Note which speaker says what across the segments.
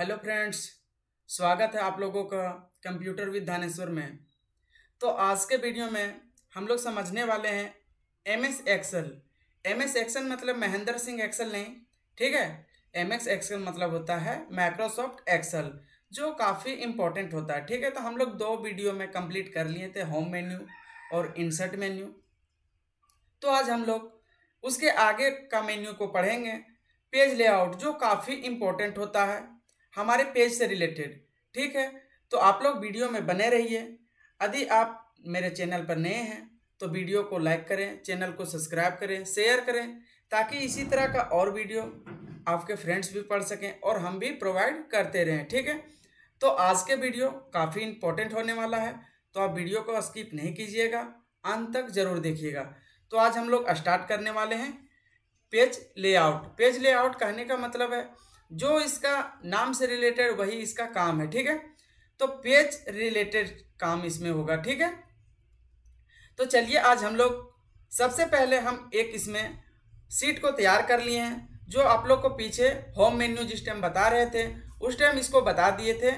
Speaker 1: hello friends स्वागत है आप लोगों का कंप्यूटर विद धानेश्वर में तो आज के वीडियो में हम लोग समझने वाले हैं M S Excel M S Excel मतलब महेंद्र सिंह एक्सल नहीं ठीक है एम एस एक्सल मतलब होता है माइक्रोसॉफ्ट एक्सल जो काफ़ी इम्पोर्टेंट होता है ठीक है तो हम लोग दो वीडियो में कंप्लीट कर लिए थे होम मेन्यू और इंसर्ट मेन्यू तो आज हम लोग उसके आगे का मेन्यू को पढ़ेंगे पेज लेआउट जो काफ़ी इम्पोर्टेंट होता है हमारे पेज से रिलेटेड ठीक है तो आप लोग वीडियो में बने रहिए यदि आप मेरे चैनल पर नए हैं तो वीडियो को लाइक करें चैनल को सब्सक्राइब करें शेयर करें ताकि इसी तरह का और वीडियो आपके फ्रेंड्स भी पढ़ सकें और हम भी प्रोवाइड करते रहें ठीक है तो आज के वीडियो काफ़ी इंपॉर्टेंट होने वाला है तो आप वीडियो को स्किप नहीं कीजिएगा अंत तक जरूर देखिएगा तो आज हम लोग स्टार्ट करने वाले हैं पेज लेआउट पेज लेआउट कहने का मतलब है जो इसका नाम से रिलेटेड वही इसका काम है ठीक है तो पेज रिलेटेड काम इसमें होगा ठीक है तो चलिए आज हम लोग सबसे पहले हम एक इसमें सीट को तैयार कर लिए हैं जो आप लोग को पीछे होम मेन्यू जिस टाइम बता रहे थे उस टाइम इसको बता दिए थे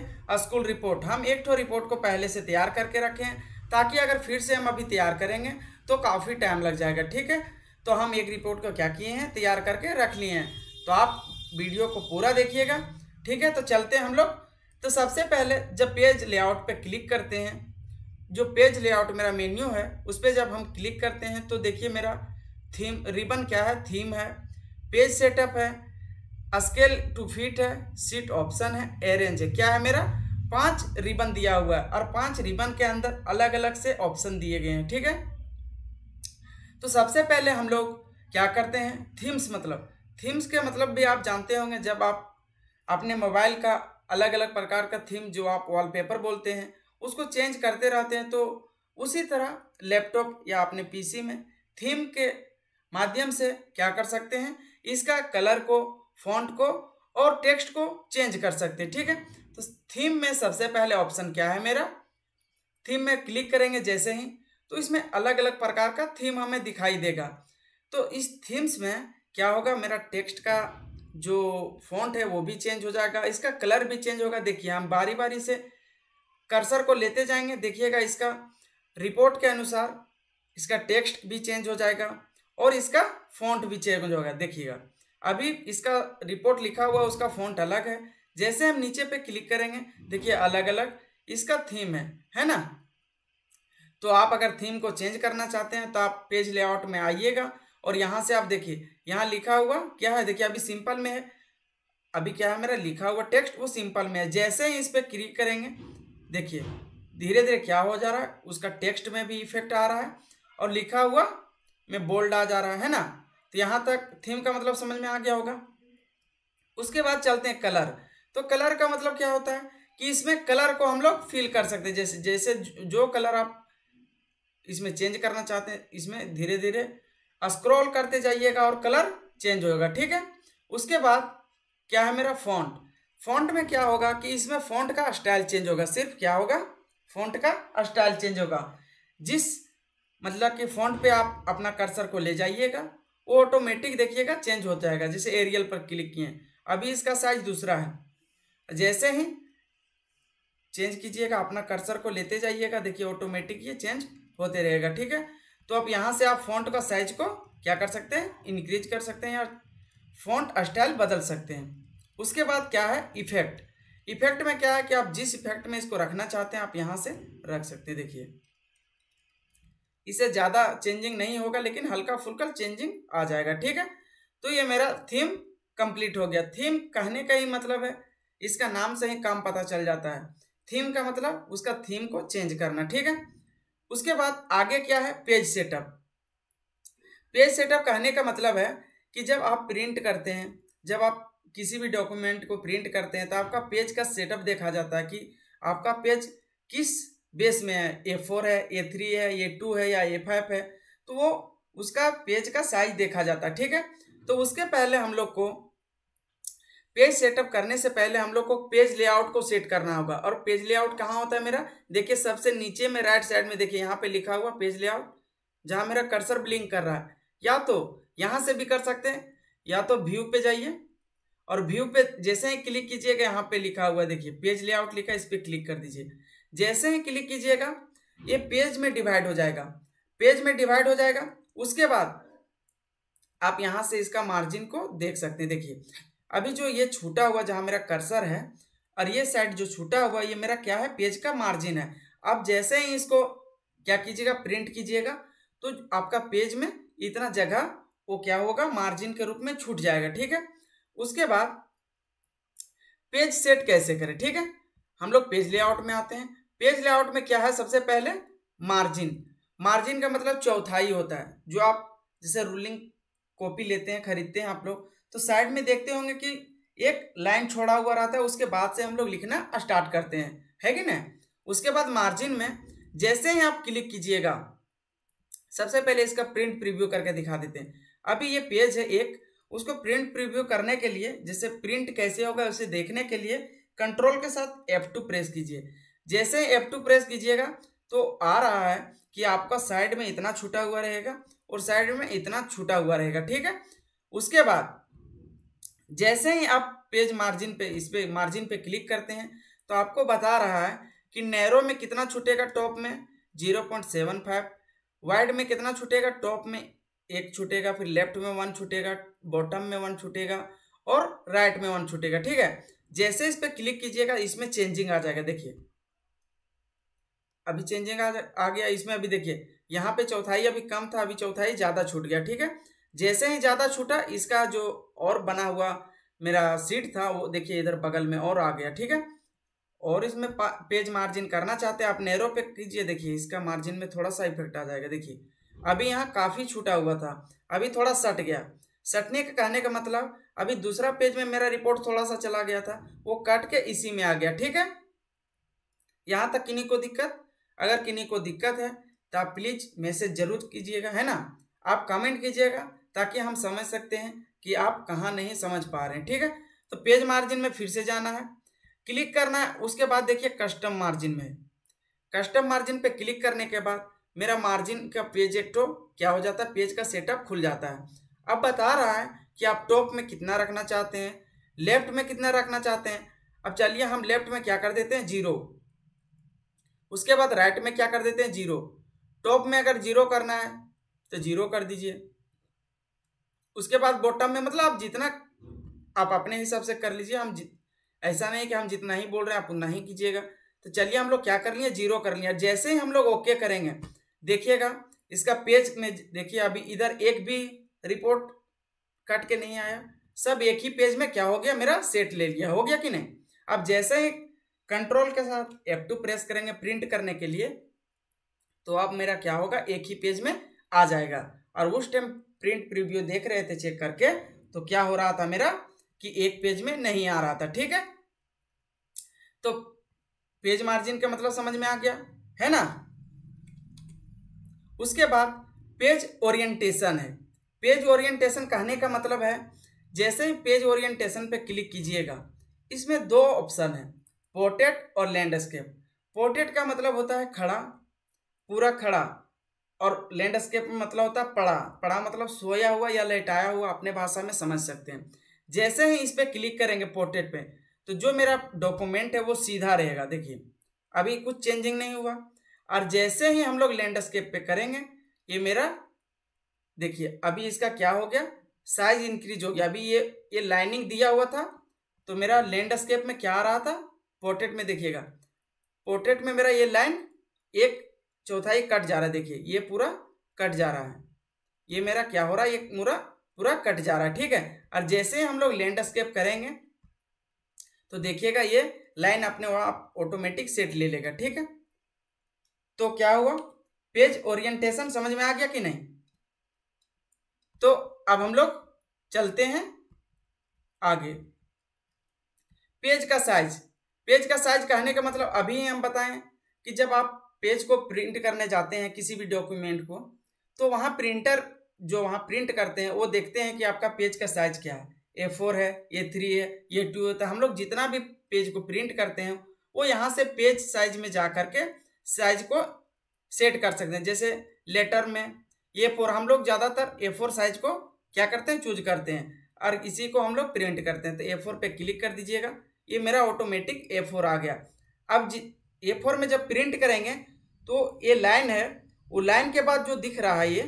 Speaker 1: स्कूल रिपोर्ट हम एक ठो रिपोर्ट को पहले से तैयार करके रखें ताकि अगर फिर से हम अभी तैयार करेंगे तो काफ़ी टाइम लग जाएगा ठीक है तो हम एक रिपोर्ट को क्या किए हैं तैयार करके रख लिए हैं तो आप वीडियो को पूरा देखिएगा ठीक है तो चलते हैं हम लोग तो सबसे पहले जब पेज लेआउट पे क्लिक करते हैं जो पेज लेआउट मेरा मेन्यू है उस पर जब हम क्लिक करते हैं तो देखिए मेरा थीम रिबन क्या है थीम है पेज सेटअप है स्केल टू फीट है सीट ऑप्शन है एरेंज है क्या है मेरा पांच रिबन दिया हुआ है और पांच रिबन के अंदर अलग अलग से ऑप्शन दिए गए हैं ठीक है तो सबसे पहले हम लोग क्या करते हैं थीम्स मतलब थीम्स के मतलब भी आप जानते होंगे जब आप अपने मोबाइल का अलग अलग प्रकार का थीम जो आप वॉलपेपर बोलते हैं उसको चेंज करते रहते हैं तो उसी तरह लैपटॉप या अपने पीसी में थीम के माध्यम से क्या कर सकते हैं इसका कलर को फॉन्ट को और टेक्स्ट को चेंज कर सकते हैं ठीक है तो थीम में सबसे पहले ऑप्शन क्या है मेरा थीम में क्लिक करेंगे जैसे ही तो इसमें अलग अलग प्रकार का थीम हमें दिखाई देगा तो इस थीम्स में क्या होगा मेरा टेक्स्ट का जो फॉन्ट है वो भी चेंज हो जाएगा इसका कलर भी चेंज होगा देखिए हम बारी बारी से कर्सर को लेते जाएंगे देखिएगा इसका रिपोर्ट के अनुसार इसका टेक्स्ट भी चेंज हो जाएगा और इसका फॉन्ट भी चेंज होगा देखिएगा अभी इसका रिपोर्ट लिखा हुआ उसका फॉन्ट अलग है जैसे हम नीचे पे क्लिक करेंगे देखिए अलग अलग इसका थीम है है ना तो आप अगर थीम को चेंज करना चाहते हैं तो आप पेज लेआउट में आइएगा और यहाँ से आप देखिए यहाँ लिखा हुआ क्या है देखिए अभी सिंपल में है अभी क्या है मेरा लिखा हुआ टेक्स्ट वो सिंपल में है जैसे ही इस पर क्लिक करेंगे देखिए धीरे धीरे क्या हो जा रहा है उसका टेक्स्ट में भी इफेक्ट आ रहा है और लिखा हुआ में बोल्ड आ जा रहा है ना तो यहाँ तक थीम का मतलब समझ में आ गया होगा उसके बाद चलते हैं कलर तो कलर का मतलब क्या होता है कि इसमें कलर को हम लोग फिल कर सकते हैं जैसे जैसे जो कलर आप इसमें चेंज करना चाहते हैं इसमें धीरे धीरे स्क्रॉल करते जाइएगा और कलर चेंज होगा ठीक है उसके बाद क्या है मेरा फॉन्ट फॉन्ट में क्या होगा कि इसमें फॉन्ट का स्टाइल चेंज होगा सिर्फ क्या होगा फॉन्ट का स्टाइल चेंज होगा जिस मतलब कि फॉन्ट पे आप अपना कर्सर को ले जाइएगा वो ऑटोमेटिक देखिएगा चेंज होता जाएगा जैसे एरियल पर क्लिक किए अभी इसका साइज दूसरा है जैसे ही चेंज कीजिएगा अपना कर्सर को लेते जाइएगा देखिए ऑटोमेटिक ये चेंज होते रहेगा ठीक है तो आप यहाँ से आप फॉन्ट का साइज को क्या कर सकते हैं इंक्रीज कर सकते हैं या फॉन्ट स्टाइल बदल सकते हैं उसके बाद क्या है इफेक्ट इफेक्ट में क्या है कि आप जिस इफेक्ट में इसको रखना चाहते हैं आप यहाँ से रख सकते हैं देखिए इसे ज़्यादा चेंजिंग नहीं होगा लेकिन हल्का फुल्का चेंजिंग आ जाएगा ठीक है तो ये मेरा थीम कंप्लीट हो गया थीम कहने का ही मतलब है इसका नाम से ही काम पता चल जाता है थीम का मतलब उसका थीम को चेंज करना ठीक है उसके बाद आगे क्या है पेज सेटअप पेज सेटअप कहने का मतलब है कि जब आप प्रिंट करते हैं जब आप किसी भी डॉक्यूमेंट को प्रिंट करते हैं तो आपका पेज का सेटअप देखा जाता है कि आपका पेज किस बेस में है ए फोर है ए थ्री है ए टू है या ए फाइव है तो वो उसका पेज का साइज देखा जाता है ठीक है तो उसके पहले हम लोग को पेज सेटअप करने से पहले हम लोग को पेज लेआउट को सेट करना होगा और पेज लेआउट कहाँ होता है मेरा देखिए सबसे नीचे में राइट साइड में देखिए यहाँ पे लिखा हुआ पेज लेआउट जहाँ मेरा कर्सर ब्लिंक कर रहा है या तो यहाँ से भी कर सकते हैं या तो व्यू पे जाइए और व्यू पे जैसे ही क्लिक कीजिएगा यहाँ पे लिखा हुआ देखिए पेज लेआउट लिखा इस पर क्लिक कर दीजिए जैसे ही क्लिक कीजिएगा ये पेज में डिवाइड हो जाएगा पेज में डिवाइड हो जाएगा उसके बाद आप यहाँ से इसका मार्जिन को देख सकते हैं देखिए अभी जो ये छूटा हुआ जहाँ मेरा कर्सर है और ये साइड जो छूटा हुआ ये मेरा क्या है पेज का मार्जिन है आप जैसे ही इसको क्या कीजिएगा प्रिंट कीजिएगा तो आपका पेज में इतना जगह वो क्या होगा मार्जिन के रूप में छूट जाएगा ठीक है उसके बाद पेज सेट कैसे करें ठीक है हम लोग पेज लेआउट में आते हैं पेज लेआउट में क्या है सबसे पहले मार्जिन मार्जिन का मतलब चौथाई होता है जो आप जैसे रूलिंग कॉपी लेते हैं खरीदते हैं आप लोग तो साइड में देखते होंगे कि एक लाइन छोड़ा हुआ रहता है उसके बाद से हम लोग लिखना स्टार्ट करते हैं है कि नहीं उसके बाद मार्जिन में जैसे ही आप क्लिक कीजिएगा सबसे पहले इसका प्रिंट प्रिव्यू करके दिखा देते हैं अभी ये पेज है एक उसको प्रिंट प्रिव्यू करने के लिए जैसे प्रिंट कैसे होगा उसे देखने के लिए कंट्रोल के साथ F2 प्रेस कीजिए जैसे F2 प्रेस कीजिएगा तो आ रहा है कि आपका साइड में इतना छूटा हुआ रहेगा और साइड में इतना छूटा हुआ रहेगा ठीक है उसके बाद जैसे ही आप पेज मार्जिन पे इस पे मार्जिन पे क्लिक करते हैं तो आपको बता रहा है कि नैरो में कितना छूटेगा टॉप में zero point seven five wide में कितना छूटेगा टॉप में एक छूटेगा फिर लेफ्ट में वन छूटेगा बॉटम में वन छूटेगा और राइट में वन छूटेगा ठीक है जैसे इस पर क्लिक कीजिएगा इसमें चेंजिंग आ जाएगा देखिए अभी चेंजिंग आ, आ गया इसमें अभी देखिए यहाँ पे चौथाई अभी कम था अभी चौथाई ज़्यादा छूट गया ठीक है जैसे ही ज़्यादा छूटा इसका जो और बना हुआ मेरा सीट था वो देखिए इधर बगल में और आ गया ठीक है और इसमें पेज मार्जिन करना चाहते हैं आप नैरो पे कीजिए देखिए इसका मार्जिन में थोड़ा सा इफेक्ट आ जाएगा देखिए अभी यहाँ काफ़ी छूटा हुआ था अभी थोड़ा सट गया सटने का कहने का मतलब अभी दूसरा पेज में मेरा रिपोर्ट थोड़ा सा चला गया था वो कट के इसी में आ गया ठीक है यहाँ तक किन्हीं को दिक्कत अगर किन्हीं को दिक्कत है तो आप प्लीज़ मैसेज जरूर कीजिएगा है ना आप कमेंट कीजिएगा ताकि हम समझ सकते हैं कि आप कहाँ नहीं समझ पा रहे हैं ठीक है तो पेज मार्जिन में फिर से जाना है क्लिक करना है उसके बाद देखिए कस्टम मार्जिन में कस्टम मार्जिन पे क्लिक करने के बाद मेरा मार्जिन का पेज तो क्या हो जाता है पेज का सेटअप खुल जाता है अब बता रहा है कि आप टॉप में कितना रखना चाहते हैं लेफ्ट में कितना रखना चाहते हैं अब चलिए हम लेफ्ट में क्या कर देते हैं जीरो उसके बाद राइट में क्या कर देते हैं जीरो टॉप में अगर जीरो करना है तो जीरो कर दीजिए उसके बाद बॉटम में मतलब आप जितना आप अपने हिसाब से कर लीजिए हम ऐसा नहीं कि हम जितना ही बोल रहे हैं आप उतना ही कीजिएगा तो चलिए हम लोग क्या कर लिए जीरो कर लिया जैसे ही हम लोग ओके करेंगे देखिएगा इसका पेज में देखिए अभी इधर एक भी रिपोर्ट कट के नहीं आया सब एक ही पेज में क्या हो गया मेरा सेट ले लिया हो गया कि नहीं अब जैसे ही कंट्रोल के साथ F2 टू प्रेस करेंगे प्रिंट करने के लिए तो अब मेरा क्या होगा एक ही पेज में आ जाएगा और उस टाइम प्रिंट प्रीव्यू देख रहे थे चेक करके तो क्या हो रहा था मेरा कि एक पेज में नहीं आ रहा था ठीक है तो पेज मार्जिन का मतलब समझ में आ गया है ना उसके बाद पेज ओरिएंटेशन है पेज ओरिएंटेशन कहने का मतलब है जैसे ही पेज ओरिएंटेशन पे क्लिक कीजिएगा इसमें दो ऑप्शन है पोर्ट्रेट और लैंडस्केप पोर्ट्रेट का मतलब होता है खड़ा पूरा खड़ा और लैंडस्केप में मतलब होता है पड़ा पड़ा मतलब सोया हुआ या लेटाया हुआ अपने भाषा में समझ सकते हैं जैसे ही इस पर क्लिक करेंगे पोर्ट्रेट पे तो जो मेरा डॉक्यूमेंट है वो सीधा रहेगा देखिए अभी कुछ चेंजिंग नहीं हुआ और जैसे ही हम लोग लैंडस्केप पे करेंगे ये मेरा देखिए अभी इसका क्या हो गया साइज इंक्रीज हो गया अभी ये ये लाइनिंग दिया हुआ था तो मेरा लैंडस्केप में क्या आ रहा था पोर्ट्रेट में देखिएगा पोर्ट्रेट में मेरा ये लाइन एक चौथाई कट जा रहा है देखिए ये पूरा कट जा रहा है ये मेरा क्या हो रहा है ये पूरा पूरा कट जा रहा है ठीक है और जैसे हम लोग लैंडस्केप करेंगे तो देखिएगा ये लाइन अपने आप ऑटोमेटिक सेट ले लेगा ठीक है तो क्या हुआ पेज ओरिएंटेशन समझ में आ गया कि नहीं तो अब हम लोग चलते हैं आगे पेज का साइज पेज का साइज कहने का मतलब अभी हम बताएं कि जब आप पेज को प्रिंट करने जाते हैं किसी भी डॉक्यूमेंट को तो वहाँ प्रिंटर जो वहाँ प्रिंट करते हैं वो देखते हैं कि आपका पेज का साइज क्या है ए फोर है ए थ्री है ए टू है तो हम लोग जितना भी पेज को प्रिंट करते हैं वो यहाँ से पेज साइज में जा करके साइज को सेट कर सकते हैं जैसे लेटर में ए फोर हम लोग ज़्यादातर ए फोर साइज को क्या करते हैं चूज करते हैं और इसी को हम लोग प्रिंट करते हैं तो ए फोर पर क्लिक कर दीजिएगा ये मेरा ऑटोमेटिक ए फोर आ गया अब ए फोर में जब प्रिंट करेंगे तो ये लाइन है वो लाइन के बाद जो दिख रहा है ये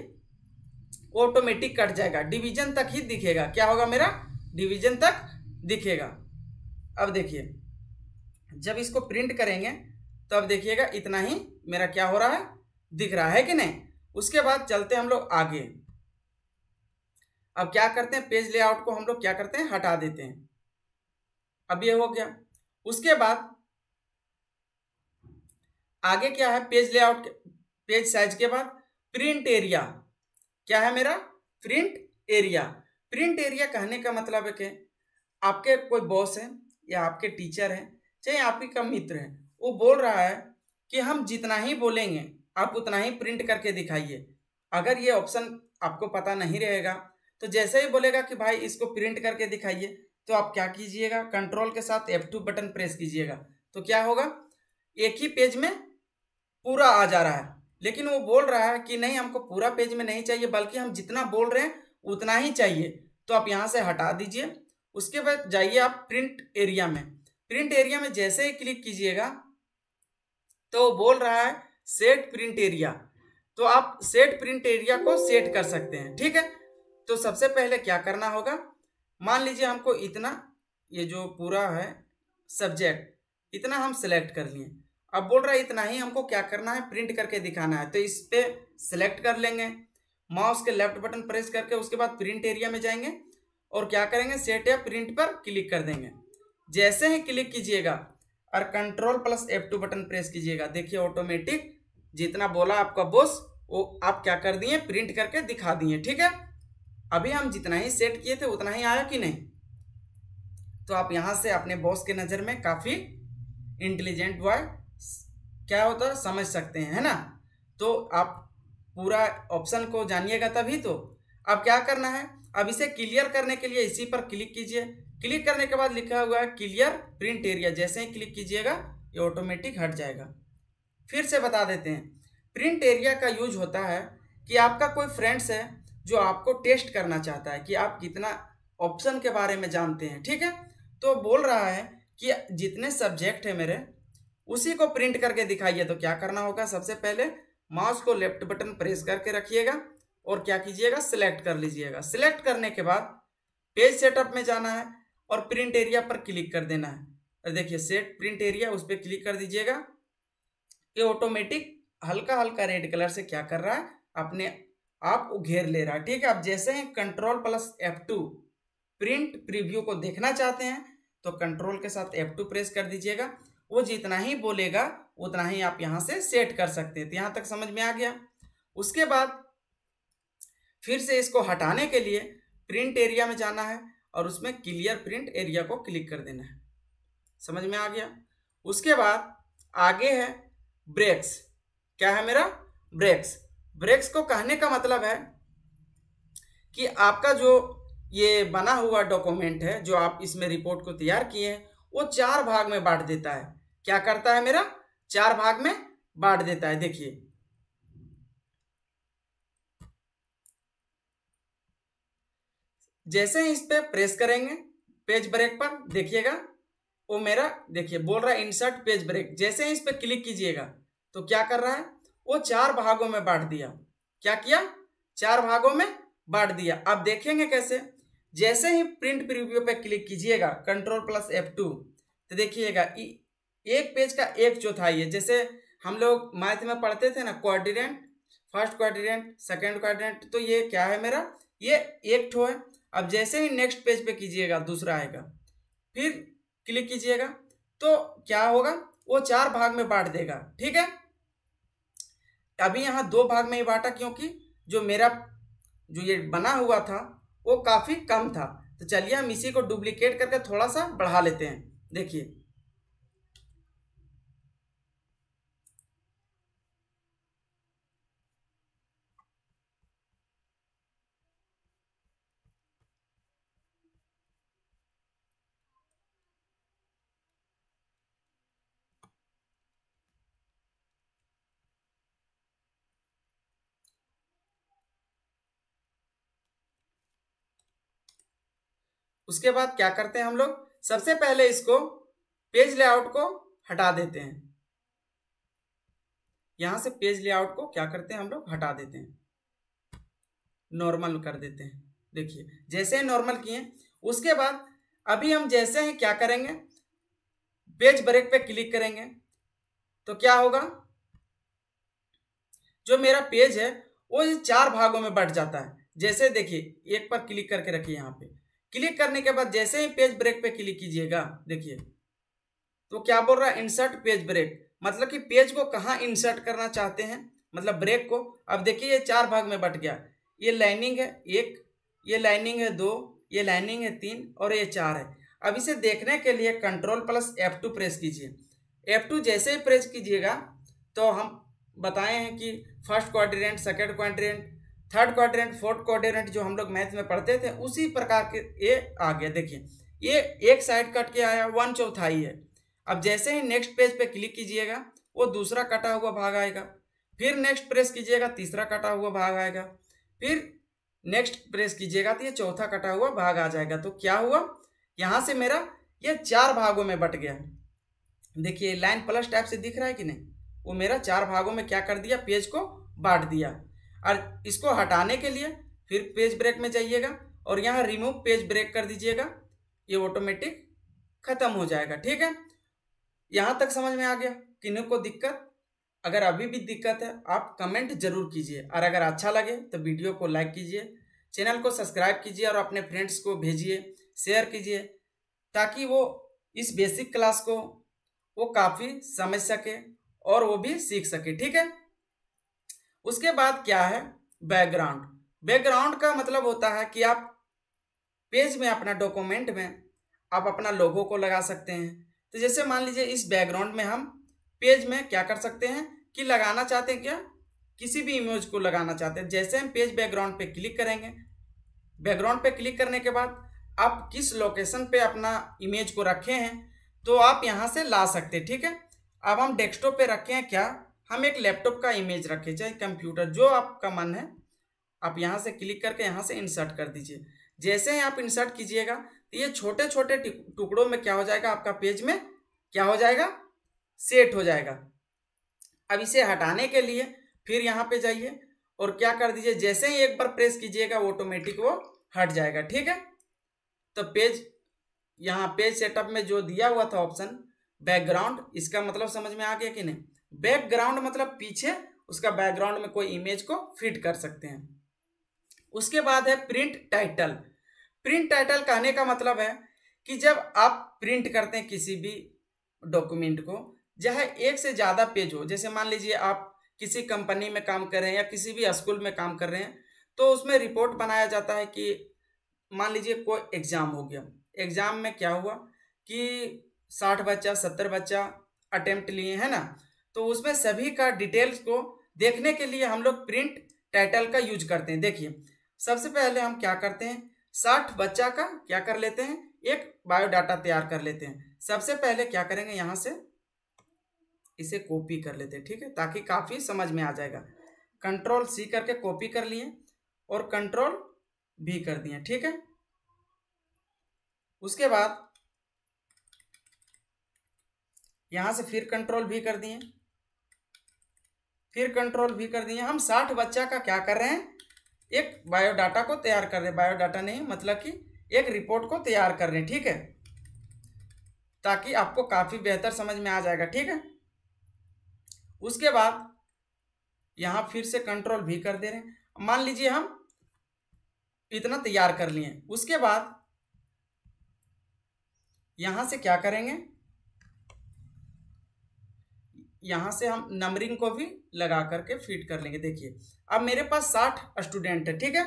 Speaker 1: वो ऑटोमेटिक कट जाएगा डिवीजन तक ही दिखेगा क्या होगा मेरा डिवीजन तक दिखेगा अब देखिए जब इसको प्रिंट करेंगे तो अब देखिएगा इतना ही मेरा क्या हो रहा है दिख रहा है कि नहीं उसके बाद चलते हम लोग आगे अब क्या करते हैं पेज लेआउट को हम लोग क्या करते हैं हटा देते हैं अब ये हो गया उसके बाद आगे क्या है पेज लेआउट पेज साइज के बाद प्रिंट एरिया क्या है मेरा प्रिंट एरिया प्रिंट एरिया कहने का मतलब है कि आपके कोई बॉस है या आपके टीचर हैं चाहे आपके का मित्र है वो बोल रहा है कि हम जितना ही बोलेंगे आप उतना ही प्रिंट करके दिखाइए अगर ये ऑप्शन आपको पता नहीं रहेगा तो जैसे ही बोलेगा कि भाई इसको प्रिंट करके दिखाइए तो आप क्या कीजिएगा कंट्रोल के साथ F2 बटन प्रेस कीजिएगा तो क्या होगा एक ही पेज में पूरा आ जा रहा है लेकिन वो बोल रहा है कि नहीं हमको पूरा पेज में नहीं चाहिए बल्कि हम जितना बोल रहे हैं उतना ही चाहिए तो आप यहाँ से हटा दीजिए उसके बाद जाइए आप प्रिंट एरिया में प्रिंट एरिया में जैसे ही क्लिक कीजिएगा तो बोल रहा है सेट प्रिंट एरिया तो आप सेट प्रिंट एरिया को सेट कर सकते हैं ठीक है तो सबसे पहले क्या करना होगा मान लीजिए हमको इतना ये जो पूरा है सब्जेक्ट इतना हम सिलेक्ट कर लिए अब बोल रहा है इतना ही हमको क्या करना है प्रिंट करके दिखाना है तो इस पर सिलेक्ट कर लेंगे माउस के लेफ्ट बटन प्रेस करके उसके बाद प्रिंट एरिया में जाएंगे और क्या करेंगे सेट या प्रिंट पर क्लिक कर देंगे जैसे ही क्लिक कीजिएगा और control plus F two button press कीजिएगा देखिए ऑटोमेटिक जितना बोला आपका बॉस वो आप क्या कर दिए प्रिंट करके दिखा दिए ठीक है अभी हम जितना ही सेट किए थे उतना ही आया कि नहीं तो आप यहाँ से अपने बॉस के नज़र में काफ़ी इंटेलिजेंट बॉय क्या होता है समझ सकते हैं है ना तो आप पूरा ऑप्शन को जानिएगा तभी तो अब क्या करना है अब इसे क्लियर करने के लिए इसी पर क्लिक कीजिए क्लिक करने के बाद लिखा हुआ है क्लियर प्रिंट एरिया जैसे ही क्लिक कीजिएगा ये ऑटोमेटिक हट जाएगा फिर से बता देते हैं प्रिंट एरिया का यूज होता है कि आपका कोई फ्रेंड्स है जो आपको टेस्ट करना चाहता है कि आप कितना ऑप्शन के बारे में जानते हैं ठीक है तो बोल रहा है कि जितने सब्जेक्ट हैं मेरे उसी को प्रिंट करके दिखाइए तो क्या करना होगा सबसे पहले माउस को लेफ्ट बटन प्रेस करके रखिएगा और क्या कीजिएगा सिलेक्ट कर लीजिएगा सिलेक्ट करने के बाद पेज सेटअप में जाना है और प्रिंट एरिया पर क्लिक कर देना है देखिए सेट प्रिंट एरिया उस पर क्लिक कर दीजिएगा ये ऑटोमेटिक हल्का हल्का रेड कलर से क्या कर रहा है अपने आप घेर ले रहा है ठीक है आप जैसे ही control plus F two print preview को देखना चाहते हैं तो कंट्रोल के साथ एफ टू प्रेस कर दीजिएगा वो जितना ही बोलेगा उतना ही आप यहां से सेट कर सकते हैं तो यहां तक समझ में आ गया उसके बाद फिर से इसको हटाने के लिए प्रिंट एरिया में जाना है और उसमें क्लियर प्रिंट एरिया को क्लिक कर देना है समझ में आ गया उसके बाद आगे है ब्रेक्स क्या है मेरा ब्रेक्स ब्रेक्स को कहने का मतलब है कि आपका जो ये बना हुआ डॉक्यूमेंट है जो आप इसमें रिपोर्ट को तैयार किए हैं वो चार भाग में बांट देता है क्या करता है मेरा चार भाग में बांट देता है देखिए जैसे ही इस पे प्रेस करेंगे पेज ब्रेक पर देखिएगा वो मेरा देखिए बोल रहा है इंसर्ट पेज ब्रेक जैसे ही इस पे क्लिक कीजिएगा तो क्या कर रहा है वो चार भागों में बांट दिया क्या किया चार भागों में बांट दिया अब देखेंगे कैसे जैसे ही प्रिंट प्रिव्यू पे क्लिक कीजिएगा कंट्रोल प्लस एफ टू तो देखिएगा एक पेज का एक चौथाई है जैसे हम लोग मैथ में पढ़ते थे ना quadrant first quadrant second quadrant तो ये क्या है मेरा ये एक ठो है अब जैसे ही नेक्स्ट पेज पे कीजिएगा दूसरा आएगा फिर क्लिक कीजिएगा तो क्या होगा वो चार भाग में बांट देगा ठीक है अभी यहाँ दो भाग में ही बांटा क्योंकि जो मेरा जो ये बना हुआ था वो काफ़ी कम था तो चलिए हम इसी को डुप्लीकेट करके थोड़ा सा बढ़ा लेते हैं देखिए उसके बाद क्या करते हैं हम लोग सबसे पहले इसको पेज लेआउट को हटा देते हैं यहां से पेज लेआउट को क्या करते हैं हम लोग हटा देते हैं नॉर्मल कर देते हैं देखिए जैसे नॉर्मल किए उसके बाद अभी हम जैसे ही क्या करेंगे पेज ब्रेक पे क्लिक करेंगे तो क्या होगा जो मेरा पेज है वो चार भागों में बढ़ जाता है जैसे देखिए एक पर क्लिक करके रखिए यहाँ पे क्लिक करने के बाद जैसे ही पेज ब्रेक पे क्लिक कीजिएगा देखिए तो क्या बोल रहा है इंसर्ट पेज ब्रेक मतलब कि पेज को कहाँ इंसर्ट करना चाहते हैं मतलब ब्रेक को अब देखिए ये चार भाग में बट गया ये लाइनिंग है एक ये लाइनिंग है दो ये लाइनिंग है तीन और ये चार है अब इसे देखने के लिए control plus F two press कीजिए एफ टू जैसे ही प्रेस कीजिएगा तो हम बताए हैं कि first quadrant second quadrant third quadrant fourth quadrant जो हम लोग मैथ में पढ़ते थे उसी प्रकार के ये आ गया देखिए ये एक साइड कट के आया वन चौथाई है अब जैसे ही नेक्स्ट पेज पे क्लिक कीजिएगा वो दूसरा कटा हुआ भाग आएगा फिर नेक्स्ट प्रेस कीजिएगा तीसरा कटा हुआ भाग आएगा फिर नेक्स्ट प्रेस कीजिएगा तो ये चौथा कटा हुआ भाग आ जाएगा तो क्या हुआ यहाँ से मेरा ये चार भागों में बट गया देखिए लाइन प्लस टाइप से दिख रहा है कि नहीं वो मेरा चार भागों में क्या कर दिया पेज को बांट दिया और इसको हटाने के लिए फिर पेज ब्रेक में जाइएगा और यहाँ रिमूव पेज ब्रेक कर दीजिएगा ये ऑटोमेटिक खत्म हो जाएगा ठीक है यहाँ तक समझ में आ गया किन्हीं को दिक्कत अगर अभी भी दिक्कत है आप कमेंट जरूर कीजिए और अगर अच्छा लगे तो वीडियो को लाइक कीजिए चैनल को सब्सक्राइब कीजिए और अपने फ्रेंड्स को भेजिए शेयर कीजिए ताकि वो इस बेसिक क्लास को वो काफ़ी समझ सके और वो भी सीख सके ठीक है उसके बाद क्या है बैकग्राउंड बैकग्राउंड का मतलब होता है कि आप पेज में अपना डॉक्यूमेंट में आप अपना लोगो को लगा सकते हैं तो जैसे मान लीजिए इस बैकग्राउंड में हम पेज में क्या कर सकते हैं कि लगाना चाहते हैं क्या किसी भी इमेज को लगाना चाहते हैं जैसे हम पेज बैकग्राउंड पे क्लिक करेंगे बैकग्राउंड पे क्लिक करने के बाद आप किस लोकेशन पे अपना इमेज को रखे हैं तो आप यहाँ से ला सकते हैं ठीक है अब हम डेस्कटॉप पे रखे हैं क्या हम एक लैपटॉप का इमेज रखें चाहे कंप्यूटर जो आपका मन है आप यहाँ से क्लिक करके यहाँ से इंसर्ट कर दीजिए जैसे ही आप इंसर्ट कीजिएगा तो ये छोटे छोटे टुकड़ों में क्या हो जाएगा आपका पेज में क्या हो जाएगा सेट हो जाएगा अब इसे हटाने के लिए फिर यहाँ पे जाइए और क्या कर दीजिए जैसे ही एक बार प्रेस कीजिएगा ऑटोमेटिक वो हट जाएगा ठीक है तो पेज यहाँ पेज सेटअप में जो दिया हुआ था ऑप्शन बैकग्राउंड इसका मतलब समझ में आ गया कि नहीं बैकग्राउंड मतलब पीछे उसका बैकग्राउंड में कोई इमेज को फिट कर सकते हैं उसके बाद है प्रिंट टाइटल प्रिंट टाइटल कहने का मतलब है कि जब आप प्रिंट करते हैं किसी भी डॉक्यूमेंट को जहाँ एक से ज़्यादा पेज हो जैसे मान लीजिए आप किसी कंपनी में काम कर रहे हैं या किसी भी स्कूल में काम कर रहे हैं तो उसमें रिपोर्ट बनाया जाता है कि मान लीजिए कोई एग्ज़ाम हो गया एग्ज़ाम में क्या हुआ कि साठ बच्चा सत्तर बच्चा अटेम्प्ट लिए है ना तो उसमें सभी का डिटेल्स को देखने के लिए हम लोग प्रिंट टाइटल का यूज करते हैं देखिए सबसे पहले हम क्या करते हैं साठ बच्चा का क्या कर लेते हैं एक बायोडाटा तैयार कर लेते हैं सबसे पहले क्या करेंगे यहाँ से इसे कॉपी कर लेते हैं ठीक है ताकि काफ़ी समझ में आ जाएगा कंट्रोल सी करके कॉपी कर लिए और कंट्रोल भी कर दिए ठीक है उसके बाद यहाँ से फिर कंट्रोल भी कर दिए फिर कंट्रोल भी कर दिए हम साठ बच्चा का क्या कर रहे हैं एक बायोडाटा को तैयार कर रहे हैं बायोडाटा नहीं मतलब कि एक रिपोर्ट को तैयार कर रहे हैं ठीक है ताकि आपको काफ़ी बेहतर समझ में आ जाएगा ठीक है उसके बाद यहाँ फिर से कंट्रोल भी कर दे रहे हैं मान लीजिए हम इतना तैयार कर लिए उसके बाद यहाँ से क्या करेंगे यहाँ से हम नंबरिंग को भी लगा करके फिट कर लेंगे देखिए अब मेरे पास साठ स्टूडेंट है ठीक है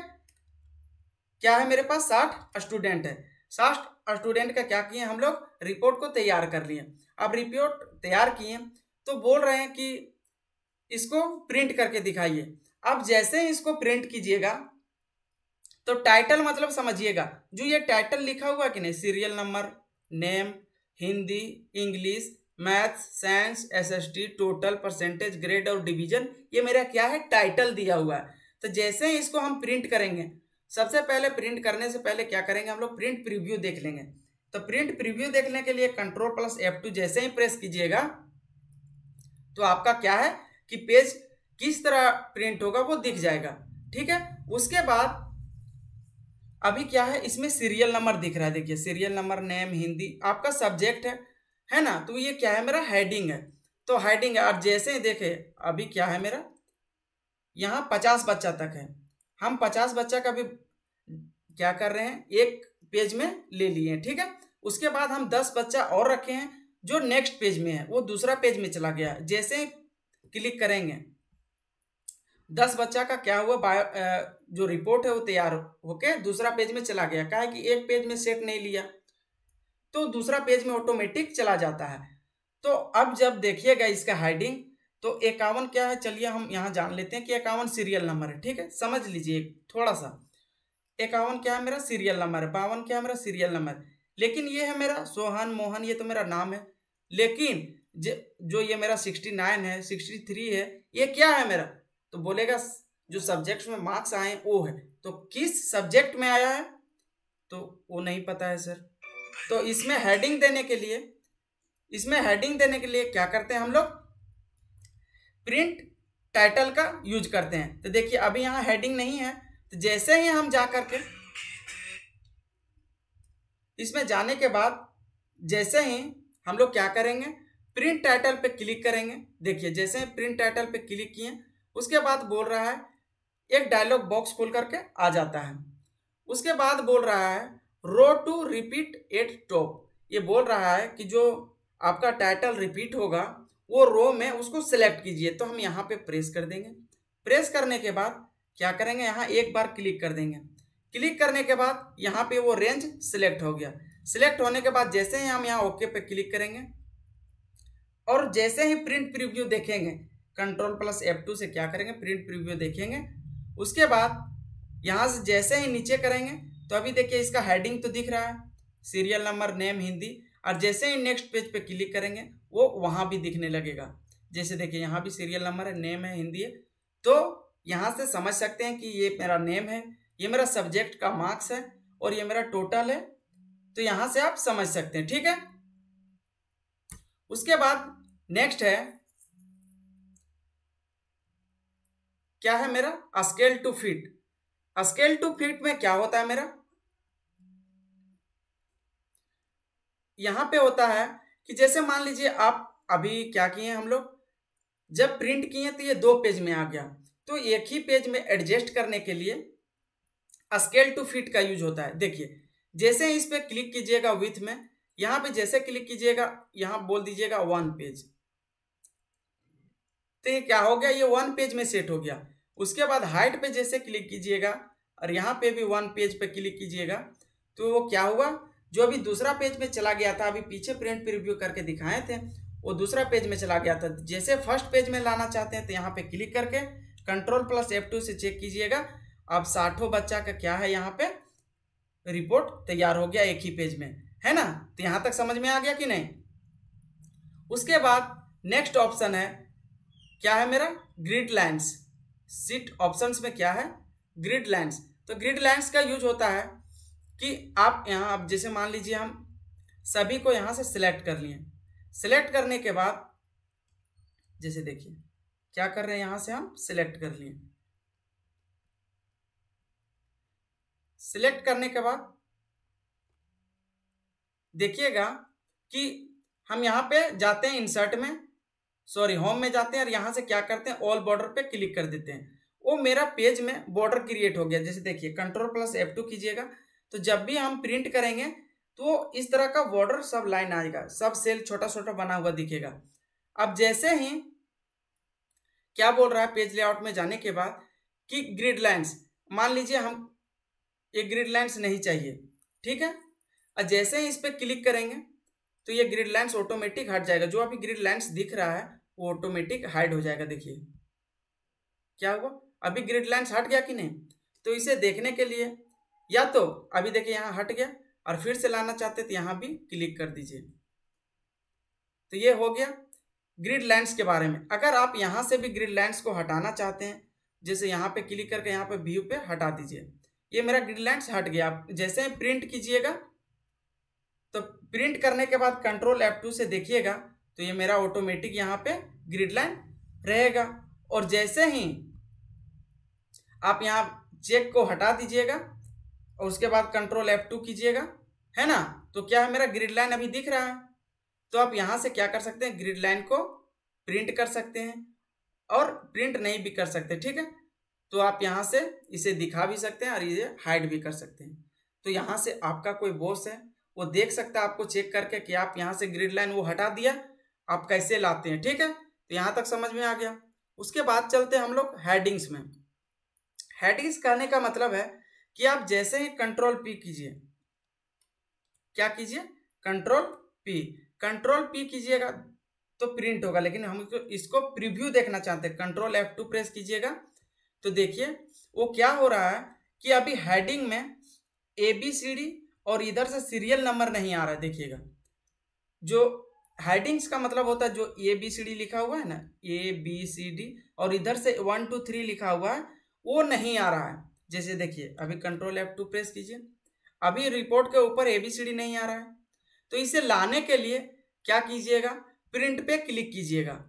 Speaker 1: क्या है मेरे पास साठ स्टूडेंट है साठ स्टूडेंट का क्या किए हम लोग रिपोर्ट को तैयार कर लिए अब रिपोर्ट तैयार किए तो बोल रहे हैं कि इसको प्रिंट करके दिखाइए अब जैसे ही इसको प्रिंट कीजिएगा तो टाइटल मतलब समझिएगा जो ये टाइटल लिखा हुआ कि नहीं serial number name Hindi English maths science SST total percentage grade और डिवीजन ये मेरा क्या है टाइटल दिया हुआ है तो जैसे ही इसको हम प्रिंट करेंगे सबसे पहले प्रिंट करने से पहले क्या करेंगे हम लोग प्रिंट प्रीव्यू देख लेंगे तो प्रिंट प्रीव्यू देखने के लिए कंट्रोल प्लस एफ टू जैसे ही प्रेस कीजिएगा तो आपका क्या है कि पेज किस तरह प्रिंट होगा वो दिख जाएगा ठीक है उसके बाद अभी क्या है इसमें सीरियल नंबर दिख रहा है देखिए सीरियल नंबर नेम हिंदी आपका सब्जेक्ट है है ना तो ये क्या है मेरा हेडिंग है तो हेडिंग है और जैसे ही देखे अभी क्या है मेरा यहाँ पचास बच्चा तक है हम पचास बच्चा का भी क्या कर रहे हैं एक पेज में ले लिए हैं ठीक है उसके बाद हम दस बच्चा और रखे हैं जो नेक्स्ट पेज में है वो दूसरा पेज में चला गया जैसे क्लिक करेंगे दस बच्चा का क्या हुआ बायो जो रिपोर्ट है वो तैयार होके दूसरा पेज में चला गया कहा कि एक पेज में सेट नहीं लिया तो दूसरा पेज में ऑटोमेटिक चला जाता है तो अब जब देखिएगा इसका हाइडिंग तो इक्यावन क्या है चलिए हम यहाँ जान लेते हैं कि इक्यावन सीरियल नंबर है ठीक है समझ लीजिए थोड़ा सा इक्यावन क्या है मेरा सीरियल नंबर है बावन क्या है मेरा सीरियल नंबर लेकिन ये है मेरा सोहन मोहन ये तो मेरा नाम है लेकिन जो ये मेरा सिक्सटी नाइन है सिक्सटी थ्री है ये क्या है मेरा तो बोलेगा जो सब्जेक्ट में मार्क्स आए वो है तो किस सब्जेक्ट में आया है तो वो नहीं पता है सर तो इसमें हेडिंग देने के लिए इसमें हेडिंग देने के लिए क्या करते हैं हम लोग प्रिंट टाइटल का यूज करते हैं तो देखिए अभी यहाँ हेडिंग नहीं है तो जैसे ही हम जा करके इसमें जाने के बाद जैसे ही हम लोग क्या करेंगे प्रिंट टाइटल पे क्लिक करेंगे देखिए जैसे ही प्रिंट टाइटल पे क्लिक किए उसके बाद बोल रहा है एक डायलॉग बॉक्स खोल करके आ जाता है उसके बाद बोल रहा है row to repeat at top ये बोल रहा है कि जो आपका टाइटल रिपीट होगा वो रो में उसको सिलेक्ट कीजिए तो हम यहाँ पे प्रेस कर देंगे प्रेस करने के बाद क्या करेंगे यहाँ एक बार क्लिक कर देंगे क्लिक करने के बाद यहाँ पे वो रेंज सिलेक्ट हो गया सिलेक्ट होने के बाद जैसे ही हम यहाँ ओके पे क्लिक करेंगे और जैसे ही प्रिंट प्रीव्यू देखेंगे कंट्रोल प्लस एफ टू से क्या करेंगे प्रिंट प्रीव्यू देखेंगे उसके बाद यहाँ से जैसे ही नीचे करेंगे तो अभी देखिए इसका हेडिंग तो दिख रहा है सीरियल नंबर नेम हिंदी और जैसे ही नेक्स्ट पेज पे क्लिक करेंगे वो वहाँ भी दिखने लगेगा जैसे देखिए यहाँ भी सीरियल नंबर है नेम है हिंदी है तो यहाँ से समझ सकते हैं कि ये मेरा नेम है ये मेरा सब्जेक्ट का मार्क्स है और ये मेरा टोटल है तो यहाँ से आप समझ सकते हैं ठीक है उसके बाद नेक्स्ट है क्या है मेरा scale to fit scale to fit में क्या होता है मेरा यहां पे होता है कि जैसे मान लीजिए आप अभी क्या किए हम लोग जब प्रिंट किए तो ये दो पेज में आ गया तो एक ही पेज में एडजस्ट करने के लिए स्केल टू फीट का यूज होता है देखिए जैसे इस पर क्लिक कीजिएगा विथ में यहां पे जैसे क्लिक कीजिएगा यहाँ बोल दीजिएगा वन पेज तो ये क्या हो गया ये वन पेज में सेट हो गया उसके बाद हाइट पे जैसे क्लिक कीजिएगा और यहाँ पे भी वन पेज पे क्लिक कीजिएगा तो वो क्या हुआ जो अभी दूसरा पेज में चला गया था अभी पीछे प्रिंट प्रिव्यू करके दिखाए थे वो दूसरा पेज में चला गया था जैसे फर्स्ट पेज में लाना चाहते हैं तो यहाँ पे क्लिक करके कंट्रोल प्लस एफ टू से चेक कीजिएगा अब साठों बच्चा का क्या है यहाँ पे रिपोर्ट तैयार हो गया एक ही पेज में है ना तो यहाँ तक समझ में आ गया कि नहीं उसके बाद नेक्स्ट ऑप्शन है क्या है मेरा ग्रिड लाइन्स सीट ऑप्शंस में क्या है ग्रिड लाइन्स तो ग्रिड लाइन्स का यूज होता है कि आप यहाँ आप जैसे मान लीजिए हम सभी को यहाँ से सिलेक्ट कर लिए सिलेक्ट करने के बाद जैसे देखिए क्या कर रहे हैं यहाँ से हम सिलेक्ट कर लिए सिलेक्ट करने के बाद देखिएगा कि हम यहाँ पे जाते हैं इंसर्ट में सॉरी होम में जाते हैं और यहाँ से क्या करते हैं ऑल बॉर्डर पे क्लिक कर देते हैं वो मेरा पेज में बॉर्डर क्रिएट हो गया जैसे देखिए कंट्रोल प्लस एफ टू कीजिएगा तो जब भी हम प्रिंट करेंगे तो इस तरह का बॉर्डर सब लाइन आएगा सब सेल छोटा छोटा बना हुआ दिखेगा अब जैसे ही क्या बोल रहा है पेज लेआउट में जाने के बाद कि ग्रिड लाइन्स मान लीजिए हम ये ग्रिड लाइन्स नहीं चाहिए ठीक है और जैसे ही इस पर क्लिक करेंगे तो ये ग्रिड लाइन्स ऑटोमेटिक हट जाएगा जो अभी ग्रिड लाइन्स दिख रहा है वो ऑटोमेटिक हाइड हो जाएगा देखिए क्या हुआ अभी ग्रिड लाइन हट गया कि नहीं तो इसे देखने के लिए या तो अभी देखिए यहाँ हट गया और फिर से लाना चाहते तो यहाँ भी क्लिक कर दीजिए तो ये हो गया ग्रिड लाइन्स के बारे में अगर आप यहाँ से भी ग्रिड लाइन्स को हटाना चाहते हैं जैसे यहाँ पे क्लिक करके यहाँ पे व्यू पे हटा दीजिए ये मेरा ग्रिड लाइन्स हट गया आप जैसे प्रिंट कीजिएगा तो प्रिंट करने के बाद कंट्रोल एफ टू से देखिएगा तो ये मेरा ऑटोमेटिक यहाँ पे ग्रिड लाइन रहेगा और जैसे ही आप यहाँ चेक को हटा दीजिएगा और उसके बाद कंट्रोल एफ टू कीजिएगा है ना तो क्या है मेरा ग्रिड लाइन अभी दिख रहा है तो आप यहाँ से क्या कर सकते हैं ग्रिड लाइन को प्रिंट कर सकते हैं और प्रिंट नहीं भी कर सकते ठीक है तो आप यहाँ से इसे दिखा भी सकते हैं और इसे हाइड भी कर सकते हैं तो यहाँ से आपका कोई बॉस है वो देख सकता है आपको चेक करके कि आप यहाँ से ग्रिड लाइन वो हटा दिया आप कैसे लाते हैं ठीक है तो यहाँ तक समझ में आ गया उसके बाद चलते हैं हम लोग हेडिंग्स में हेडिंग्स करने का मतलब है कि आप जैसे ही कंट्रोल पी कीजिए क्या कीजिए कंट्रोल पी कंट्रोल पी कीजिएगा तो प्रिंट होगा लेकिन हम तो इसको प्रीव्यू देखना चाहते हैं कंट्रोल एफ टू प्रेस कीजिएगा तो देखिए वो क्या हो रहा है कि अभी हेडिंग में ए बी सी डी और इधर से सीरियल नंबर नहीं आ रहा है देखिएगा जो हेडिंग्स का मतलब होता है जो ए बी सी डी लिखा हुआ है ना ए बी सी डी और इधर से वन टू थ्री लिखा हुआ है वो नहीं आ रहा है जैसे देखिए अभी कंट्रोल एफ टू प्रेस कीजिए अभी रिपोर्ट के ऊपर ए बी सी डी नहीं आ रहा है तो इसे लाने के लिए क्या कीजिएगा प्रिंट पे क्लिक कीजिएगा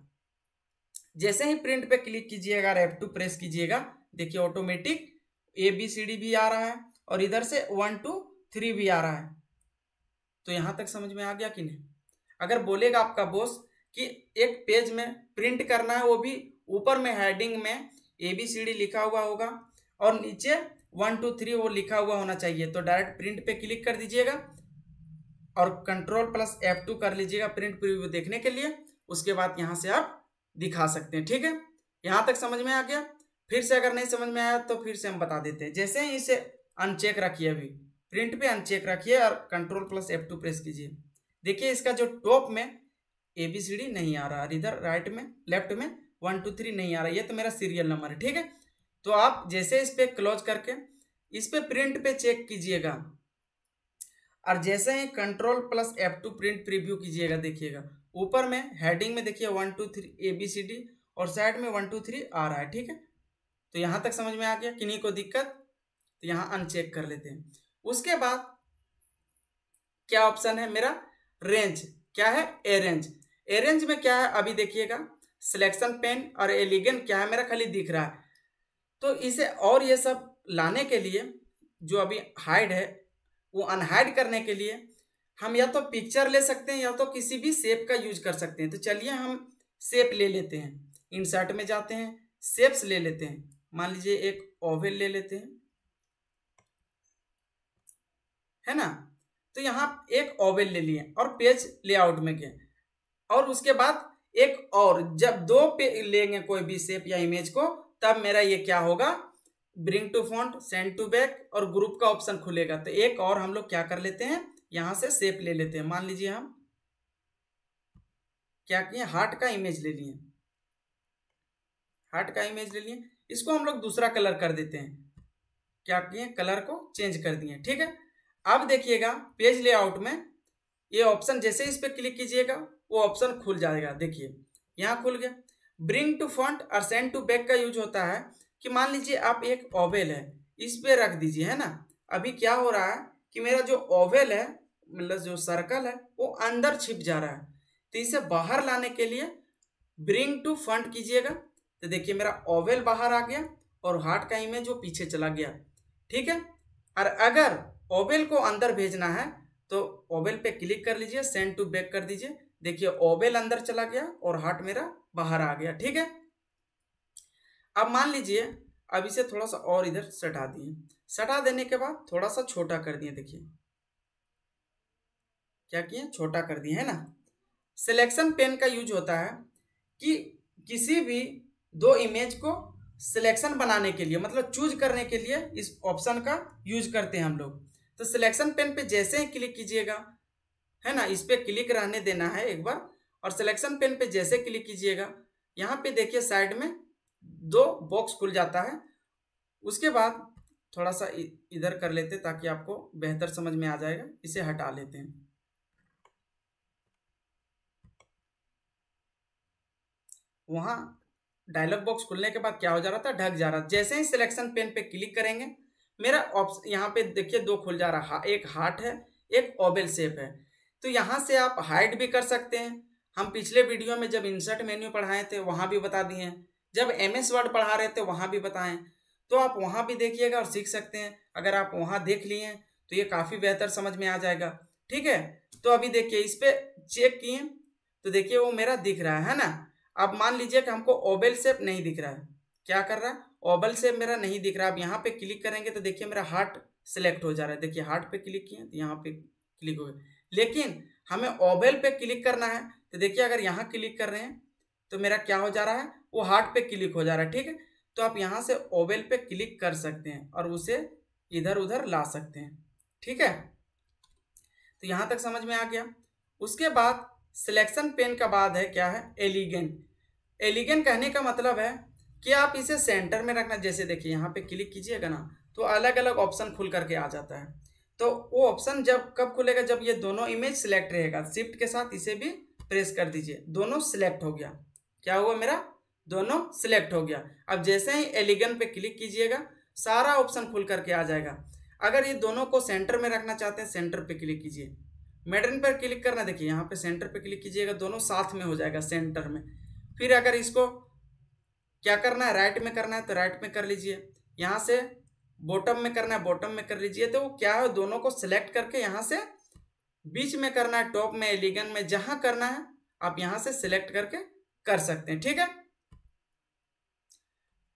Speaker 1: जैसे ही प्रिंट पे क्लिक कीजिएगा एफ टू प्रेस कीजिएगा देखिए automatic A B C D भी आ रहा है और इधर से वन टू थ्री भी आ रहा है तो यहां तक समझ में आ गया कि नहीं अगर बोलेगा आपका बॉस कि एक पेज में प्रिंट करना है वो भी ऊपर में हेडिंग में ए बी सी डी लिखा हुआ होगा और नीचे वन टू थ्री वो लिखा हुआ होना चाहिए तो डायरेक्ट प्रिंट पे क्लिक कर दीजिएगा और कंट्रोल प्लस एफ टू कर लीजिएगा प्रिंट प्रिव्यू देखने के लिए उसके बाद यहाँ से आप दिखा सकते हैं ठीक है यहाँ तक समझ में आ गया फिर से अगर नहीं समझ में आया तो फिर से हम बता देते हैं जैसे ही इसे अनचेक रखिए अभी प्रिंट पे अनचेक रखिए और control plus F two press कीजिए देखिए इसका जो टॉप में ए बी सी डी नहीं आ रहा इधर राइट में लेफ्ट में वन टू थ्री नहीं आ रहा ये तो मेरा सीरियल नंबर है ठीक है तो आप जैसे इस पर क्लोज करके इस पर प्रिंट पे चेक कीजिएगा और जैसे ही control plus F two print preview कीजिएगा देखिएगा ऊपर में हेडिंग में देखिए one two three A B C D और साइड में वन टू थ्री आ रहा है ठीक है तो यहाँ तक समझ में आ गया किन्हीं को दिक्कत तो यहाँ अनचेक कर लेते हैं उसके बाद क्या ऑप्शन है मेरा रेंज क्या है ए रेंज ए रेंज में क्या है अभी देखिएगा सिलेक्शन पेन और एलिगेन क्या है मेरा खाली दिख रहा है तो इसे और ये सब लाने के लिए जो अभी हाइड है वो अनहाइड करने के लिए हम या तो पिक्चर ले सकते हैं या तो किसी भी सेप का यूज कर सकते हैं तो चलिए हम सेप ले लेते हैं इंसर्ट में जाते हैं सेप्स ले लेते हैं मान लीजिए एक ओवेल ले लेते हैं है ना तो यहाँ एक ओवेल ले लिए और पेज लेआउट में गए और उसके बाद एक और जब दो पे लेंगे कोई भी सेप या इमेज को तब मेरा ये क्या होगा bring to front send to back और ग्रुप का ऑप्शन खुलेगा तो एक और हम लोग क्या कर लेते हैं यहाँ से सेप ले लेते हैं मान लीजिए हम क्या किए हार्ट का इमेज ले लिए हार्ट का इमेज ले लिए इसको हम लोग दूसरा कलर कर देते हैं क्या किए कलर को चेंज कर दिए ठीक है अब देखिएगा पेज लेआउट में ये ऑप्शन जैसे इस पर क्लिक कीजिएगा वो ऑप्शन खुल जाएगा देखिए यहाँ खुल गया ब्रिंग टू फ्रंट और सेंड टू बैक का यूज होता है कि मान लीजिए आप एक ओवेल है इस पर रख दीजिए है ना अभी क्या हो रहा है कि मेरा जो ओवेल है मतलब जो सर्कल है वो अंदर छिप जा रहा है तो इसे बाहर लाने के लिए ब्रिंग टू फ्रंट कीजिएगा तो देखिए मेरा ओवेल बाहर आ गया और हार्ट का इमेज वो पीछे चला गया ठीक है और अगर ओबेल को अंदर भेजना है तो ओबेल पे क्लिक कर लीजिए सेंड टू बैक कर दीजिए देखिए ओबेल अंदर चला गया और हार्ट मेरा बाहर आ गया ठीक है अब मान लीजिए अब इसे थोड़ा सा और इधर सटा दिए सटा देने के बाद थोड़ा सा छोटा कर दिए देखिए क्या किए छोटा कर दिए है ना सिलेक्शन पेन का यूज होता है कि किसी भी दो इमेज को सिलेक्शन बनाने के लिए मतलब चूज करने के लिए इस ऑप्शन का यूज करते हैं हम लोग तो सिलेक्शन पेन पे जैसे ही क्लिक कीजिएगा है ना इस पर क्लिक रहने देना है एक बार और सिलेक्शन पेन पे जैसे क्लिक कीजिएगा यहाँ पे देखिए साइड में दो बॉक्स खुल जाता है उसके बाद थोड़ा सा इधर कर लेते ताकि आपको बेहतर समझ में आ जाएगा इसे हटा लेते हैं वहाँ डायलॉग बॉक्स खुलने के बाद क्या हो जा रहा था ढक जा रहा था जैसे ही सिलेक्शन पेन पे क्लिक करेंगे मेरा ऑप्शन यहाँ पे देखिए दो खुल जा रहा एक हार्ट है एक ओबेल सेप है तो यहाँ से आप हाइड भी कर सकते हैं हम पिछले वीडियो में जब इंसर्ट मेन्यू पढ़ाए थे वहाँ भी बता दिए हैं जब एम एस वर्ड पढ़ा रहे थे वहाँ भी बताएं तो आप वहाँ भी देखिएगा और सीख सकते हैं अगर आप वहाँ देख लिए तो ये काफ़ी बेहतर समझ में आ जाएगा ठीक है तो अभी देखिए इस पर चेक किए तो देखिए वो मेरा दिख रहा है ना अब मान लीजिए कि हमको ओबेल सेप नहीं दिख रहा है क्या कर रहा है ओबल से मेरा नहीं दिख रहा आप यहाँ पे क्लिक करेंगे तो देखिए मेरा हार्ट सेलेक्ट हो जा रहा है देखिए हार्ट पे क्लिक किए तो यहाँ पे क्लिक हो गया लेकिन हमें ओबेल पे क्लिक करना है तो देखिए अगर यहाँ क्लिक कर रहे हैं तो मेरा क्या हो जा रहा है वो हार्ट पे क्लिक हो जा रहा है ठीक है तो आप यहाँ से ओबेल पे क्लिक कर सकते हैं और उसे इधर उधर ला सकते हैं ठीक है तो यहाँ तक समझ में आ गया उसके बाद सिलेक्शन पेन का बाद है क्या है एलिगेंट एलिगेंट कहने का मतलब है कि आप इसे सेंटर में रखना जैसे देखिए यहाँ पे क्लिक कीजिएगा ना तो अलग अलग ऑप्शन खुल करके आ जाता है तो वो ऑप्शन जब कब खुलेगा जब ये दोनों इमेज सिलेक्ट रहेगा शिफ्ट के साथ इसे भी प्रेस कर दीजिए दोनों सिलेक्ट हो गया क्या हुआ मेरा दोनों सिलेक्ट हो गया अब जैसे ही एलिगन पे क्लिक कीजिएगा सारा ऑप्शन खुल करके आ जाएगा अगर ये दोनों को सेंटर में रखना चाहते हैं सेंटर पे क्लिक कीजिए मेडन पर क्लिक करना देखिए यहाँ पे सेंटर पे क्लिक कीजिएगा दोनों साथ में हो जाएगा सेंटर में फिर अगर इसको क्या करना है राइट में करना है तो राइट में कर लीजिए यहाँ से बॉटम में करना है बॉटम में कर लीजिए तो क्या है दोनों को सिलेक्ट करके यहाँ से बीच में करना है टॉप में एलिगन में जहां करना है आप यहां से सिलेक्ट करके कर सकते हैं ठीक है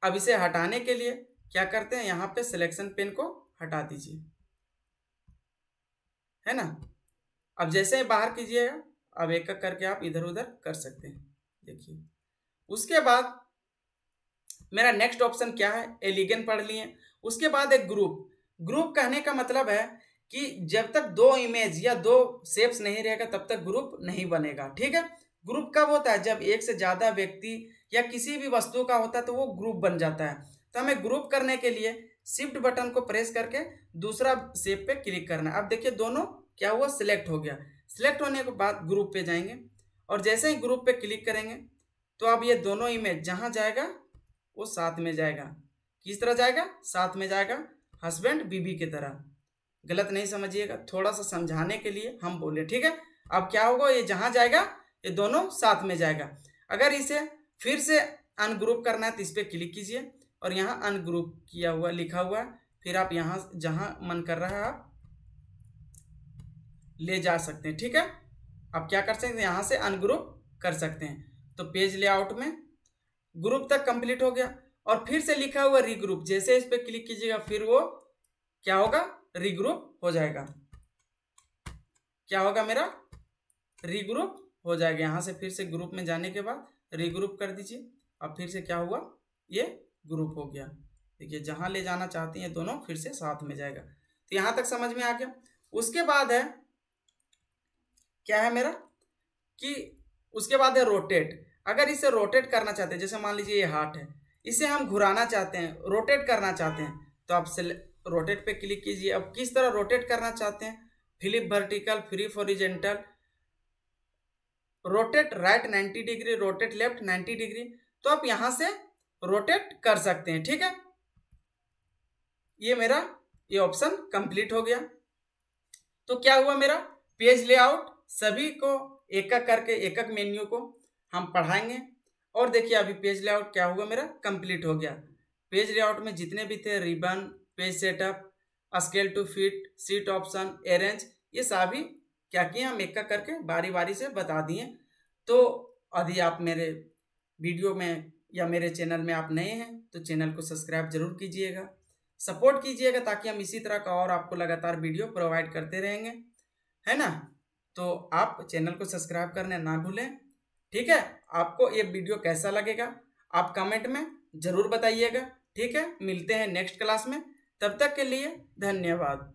Speaker 1: अब इसे हटाने के लिए क्या करते हैं यहां पे सिलेक्शन पेन को हटा दीजिए है ना अब जैसे ही बाहर कीजिएगा अब एक एक करके आप इधर उधर कर सकते हैं देखिए उसके बाद मेरा नेक्स्ट ऑप्शन क्या है एलिगन पढ़ लिए उसके बाद एक ग्रुप ग्रुप कहने का मतलब है कि जब तक दो इमेज या दो सेप्स नहीं रहेगा तब तक ग्रुप नहीं बनेगा ठीक है ग्रुप कब होता है जब एक से ज़्यादा व्यक्ति या किसी भी वस्तु का होता है तो वो ग्रुप बन जाता है तो हमें ग्रुप करने के लिए शिफ्ट बटन को प्रेस करके दूसरा सेप पे क्लिक करना है अब देखिए दोनों क्या हुआ सिलेक्ट हो गया सिलेक्ट होने के बाद ग्रुप पे जाएंगे और जैसे ही ग्रुप पे क्लिक करेंगे तो अब ये दोनों इमेज जहाँ जाएगा वो साथ में जाएगा किस तरह जाएगा साथ में जाएगा हस्बैंड बीबी की तरह गलत नहीं समझिएगा थोड़ा सा समझाने के लिए हम बोले ठीक है अब क्या होगा ये जहाँ जाएगा ये दोनों साथ में जाएगा अगर इसे फिर से अनग्रुप करना है तो इस पर क्लिक कीजिए और यहाँ अनग्रुप किया हुआ लिखा हुआ फिर आप यहाँ जहाँ मन कर रहा है आप ले जा सकते हैं ठीक है आप क्या कर सकते हैं यहाँ से अनग्रुप कर सकते हैं तो पेज लेआउट में ग्रुप तक कंप्लीट हो गया और फिर से लिखा हुआ रिग्रुप जैसे इस पर क्लिक कीजिएगा फिर वो क्या होगा रिग्रुप हो जाएगा क्या होगा मेरा रिग्रुप हो जाएगा यहां से फिर से ग्रुप में जाने के बाद रिग्रुप कर दीजिए अब फिर से क्या हुआ ये ग्रुप हो गया देखिए जहां ले जाना चाहती हैं दोनों फिर से साथ में जाएगा तो यहां तक समझ में आ गया उसके बाद है क्या है मेरा कि उसके बाद है रोटेट अगर इसे रोटेट करना चाहते हैं जैसे मान लीजिए ये हार्ट है इसे हम घुराना चाहते हैं रोटेट करना चाहते हैं तो आप रोटेट पे क्लिक कीजिए अब किस तरह रोटेट करना चाहते हैं flip vertical flip horizontal rotate right 90 degree rotate left 90 degree तो आप यहां से रोटेट कर सकते हैं ठीक है ये मेरा ये ऑप्शन कंप्लीट हो गया तो क्या हुआ मेरा पेज लेआउट सभी को एक एक करके एक एक मेन्यू को हम पढ़ाएंगे और देखिए अभी पेज लेआउट क्या होगा मेरा कंप्लीट हो गया पेज लेआउट में जितने भी थे ribbon page setup scale to fit sheet option arrange ये सभी क्या किए हम एक करके बारी बारी से बता दिए तो यदि आप मेरे वीडियो में या मेरे चैनल में आप नए हैं तो चैनल को सब्सक्राइब जरूर कीजिएगा सपोर्ट कीजिएगा ताकि हम इसी तरह का और आपको लगातार वीडियो प्रोवाइड करते रहेंगे है ना तो आप चैनल को सब्सक्राइब करने ना भूलें ठीक है आपको ये वीडियो कैसा लगेगा आप कमेंट में ज़रूर बताइएगा ठीक है मिलते हैं नेक्स्ट क्लास में तब तक के लिए धन्यवाद